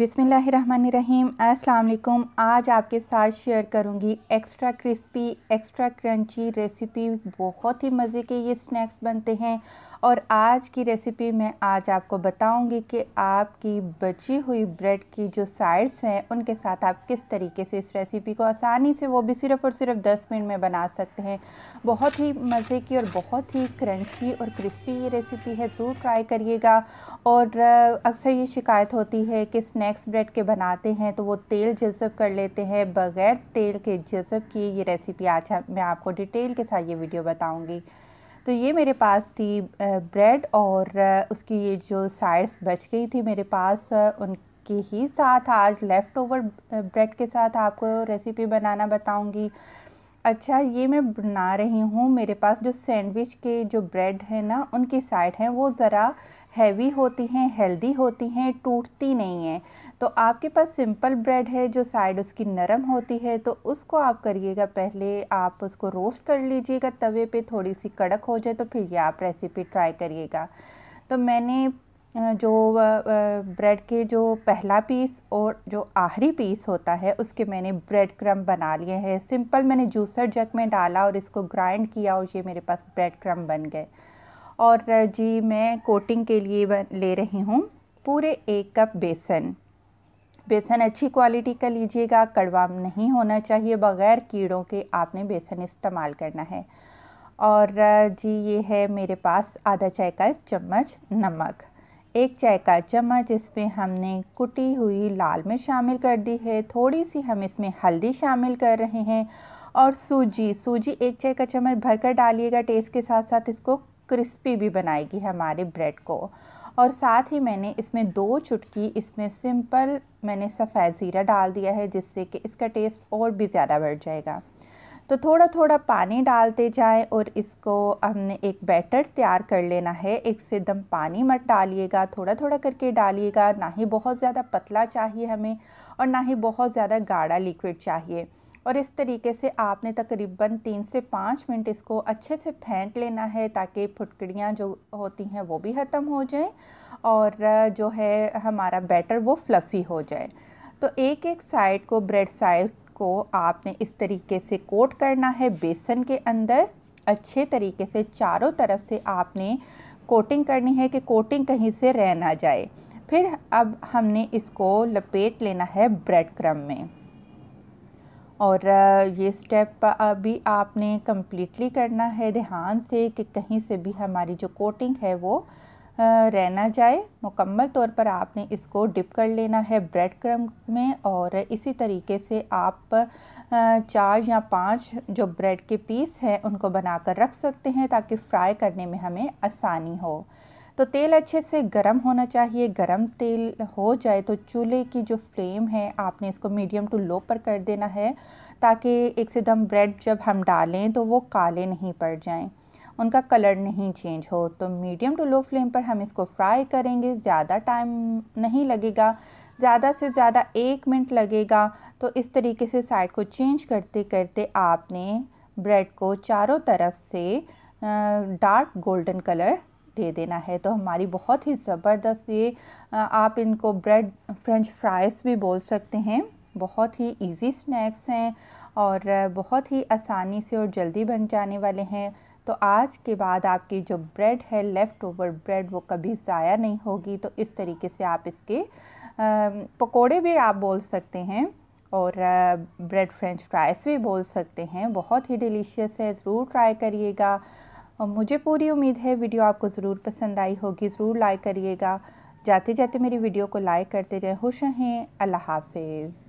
बिसमीम् अल्लाम आज आपके साथ शेयर करूंगी extra crispy extra crunchy recipe बहुत ही मज़े के ये स्नैक्स बनते हैं और आज की रेसिपी मैं आज आपको बताऊंगी कि आपकी बची हुई ब्रेड की जो साइड्स हैं उनके साथ आप किस तरीके से इस रेसिपी को आसानी से वो भी सिर्फ और सिर्फ 10 मिनट में बना सकते हैं बहुत ही मज़े की और बहुत ही क्रंची और क्रिस्पी ये रेसिपी है ज़रूर ट्राई करिएगा और अक्सर ये शिकायत होती है कि स्नैक्स ब्रेड के बनाते हैं तो वो तेल जजब कर लेते हैं बगैर तेल के जजब किए ये रेसिपी आज मैं आपको डिटेल के साथ ये वीडियो बताऊँगी तो ये मेरे पास थी ब्रेड और उसकी ये जो साइड्स बच गई थी मेरे पास उनके ही साथ आज लेफ़्ट ओवर ब्रेड के साथ आपको रेसिपी बनाना बताऊंगी अच्छा ये मैं बना रही हूँ मेरे पास जो सैंडविच के जो ब्रेड है ना उनकी साइड हैं वो ज़रा हैवी होती हैं हेल्दी होती हैं टूटती नहीं है तो आपके पास सिंपल ब्रेड है जो साइड उसकी नरम होती है तो उसको आप करिएगा पहले आप उसको रोस्ट कर लीजिएगा तवे पे थोड़ी सी कड़क हो जाए तो फिर ये आप रेसिपी ट्राई करिएगा तो मैंने जो ब्रेड के जो पहला पीस और जो आखिरी पीस होता है उसके मैंने ब्रेड क्रम बना लिए हैं सिंपल मैंने जूसर जग में डाला और इसको ग्राइंड किया और ये मेरे पास ब्रेड क्रम बन गए और जी मैं कोटिंग के लिए ले रही हूँ पूरे एक कप बेसन बेसन अच्छी क्वालिटी का लीजिएगा कड़वा नहीं होना चाहिए बग़ैर कीड़ों के आपने बेसन इस्तेमाल करना है और जी ये है मेरे पास आधा चाय का चम्मच नमक एक चाय का चम्मच इसमें हमने कुटी हुई लाल मिर्च शामिल कर दी है थोड़ी सी हम इसमें हल्दी शामिल कर रहे हैं और सूजी सूजी एक चाय का चम्मच भर कर डालिएगा टेस्ट के साथ साथ इसको क्रिस्पी भी बनाएगी हमारे ब्रेड को और साथ ही मैंने इसमें दो चुटकी इसमें सिंपल मैंने सफ़ेद ज़ीरा डाल दिया है जिससे कि इसका टेस्ट और भी ज़्यादा बढ़ जाएगा तो थोड़ा थोड़ा पानी डालते जाएं और इसको हमने एक बैटर तैयार कर लेना है एक से दम पानी मत डालिएगा थोड़ा थोड़ा करके डालिएगा ना ही बहुत ज़्यादा पतला चाहिए हमें और ना ही बहुत ज़्यादा गाढ़ा लिक्विड चाहिए और इस तरीके से आपने तकरीबन तीन से पाँच मिनट इसको अच्छे से फेंट लेना है ताकि फुटकड़ियाँ जो होती हैं वो भी ख़त्म हो जाएँ और जो है हमारा बैटर वो फ्लफ़ी हो जाए तो एक एक साइड को ब्रेड साइड को आपने इस तरीके से कोट करना है बेसन के अंदर अच्छे तरीके से चारों तरफ से आपने कोटिंग करनी है कि कोटिंग कहीं से रह ना जाए फिर अब हमने इसको लपेट लेना है ब्रेड क्रम में और ये स्टेप अभी आपने कम्प्लीटली करना है ध्यान से कि कहीं से भी हमारी जो कोटिंग है वो रहना जाए मुकम्मल तौर पर आपने इसको डिप कर लेना है ब्रेड क्रम में और इसी तरीके से आप चार या पांच जो ब्रेड के पीस हैं उनको बनाकर रख सकते हैं ताकि फ्राई करने में हमें आसानी हो तो तेल अच्छे से गर्म होना चाहिए गर्म तेल हो जाए तो चूल्हे की जो फ्लेम है आपने इसको मीडियम टू लो पर कर देना है ताकि एक से दम ब्रेड जब हम डालें तो वो काले नहीं पड़ जाएं उनका कलर नहीं चेंज हो तो मीडियम टू लो फ्लेम पर हम इसको फ्राई करेंगे ज़्यादा टाइम नहीं लगेगा ज़्यादा से ज़्यादा एक मिनट लगेगा तो इस तरीके से साइड को चेंज करते करते आपने ब्रेड को चारों तरफ से डार्क गोल्डन कलर दे देना है तो हमारी बहुत ही ज़बरदस्त ये आप इनको ब्रेड फ्रेंच फ्राइज़ भी बोल सकते हैं बहुत ही इजी स्नैक्स हैं और बहुत ही आसानी से और जल्दी बन जाने वाले हैं तो आज के बाद आपकी जो ब्रेड है लेफ़्ट ओवर ब्रेड वो कभी ज़ाया नहीं होगी तो इस तरीके से आप इसके पकोड़े भी आप बोल सकते हैं और ब्रेड फ्रेंच फ्राइज़ भी बोल सकते हैं बहुत ही डिलीशियस है ज़रूर ट्राई करिएगा और मुझे पूरी उम्मीद है वीडियो आपको ज़रूर पसंद आई होगी ज़रूर लाइक करिएगा जाते जाते मेरी वीडियो को लाइक करते जाएँ खुश रहें अल्लाह हाफिज़